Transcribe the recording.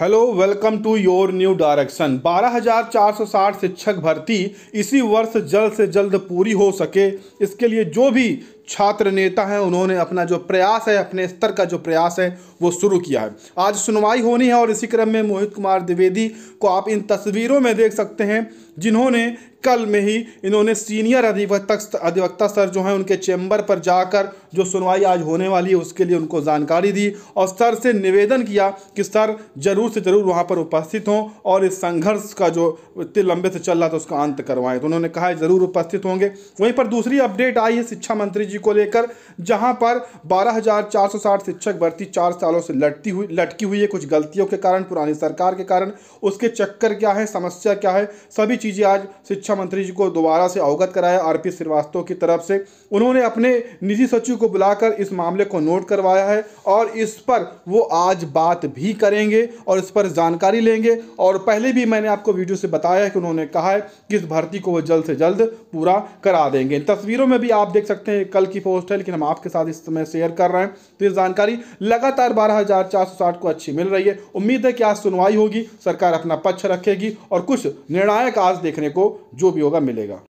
hello welcome to your new direction 12,460 शिक्षक भर्ती इसी वर्ष जल्द से जल्द पूरी हो सके इसके लिए जो भी छात्र नेता हैं उन्होंने अपना जो प्रयास है अपने स्तर का जो प्रयास है वो शुरू किया है आज सुनवाई होनी है और इसी क्रम में मोहित कुमार द्विवेदी को आप इन तस्वीरों में देख सकते हैं जिन्होंने कल में ही इन्होंने सीनियर अधिवक्ता अधिवक्ता सर जो हैं उनके चैम्बर पर जाकर जो सुनवाई आज होने वाली है उसके लिए उनको जानकारी दी और सर से निवेदन किया कि सर जरूर से ज़रूर वहाँ पर उपस्थित हों और इस संघर्ष का जो इतने लंबे से चल रहा था उसका अंत करवाएं तो उन्होंने कहा ज़रूर उपस्थित होंगे वहीं पर दूसरी अपडेट आई है शिक्षा मंत्री जी भर्ती को लेकर जहां पर 12,460 शिक्षक भर्ती चार सालों से लटती हुई लटकी हुई है कुछ गलतियों के कारण पुरानी सरकार के कारण उसके चक्कर क्या है समस्या क्या है सभी चीज़ें आज शिक्षा मंत्री जी को दोबारा से अवगत कराया आर पी श्रीवास्तव की तरफ से उन्होंने अपने निजी सचिव को बुलाकर इस मामले को नोट करवाया है और इस पर वो आज बात भी करेंगे और इस पर जानकारी लेंगे और पहले भी मैंने आपको वीडियो से बताया है कि उन्होंने कहा है कि इस भर्ती को वो जल्द से जल्द पूरा करा देंगे तस्वीरों में भी आप देख सकते हैं कल की पोस्ट है लेकिन हम आपके साथ इस समय शेयर कर रहे हैं तो ये जानकारी लगातार बारह को अच्छी मिल रही है उम्मीद है कि आज सुनवाई होगी सरकार अपना पक्ष रखेगी और कुछ निर्णायक आज देखने को जो भी होगा मिलेगा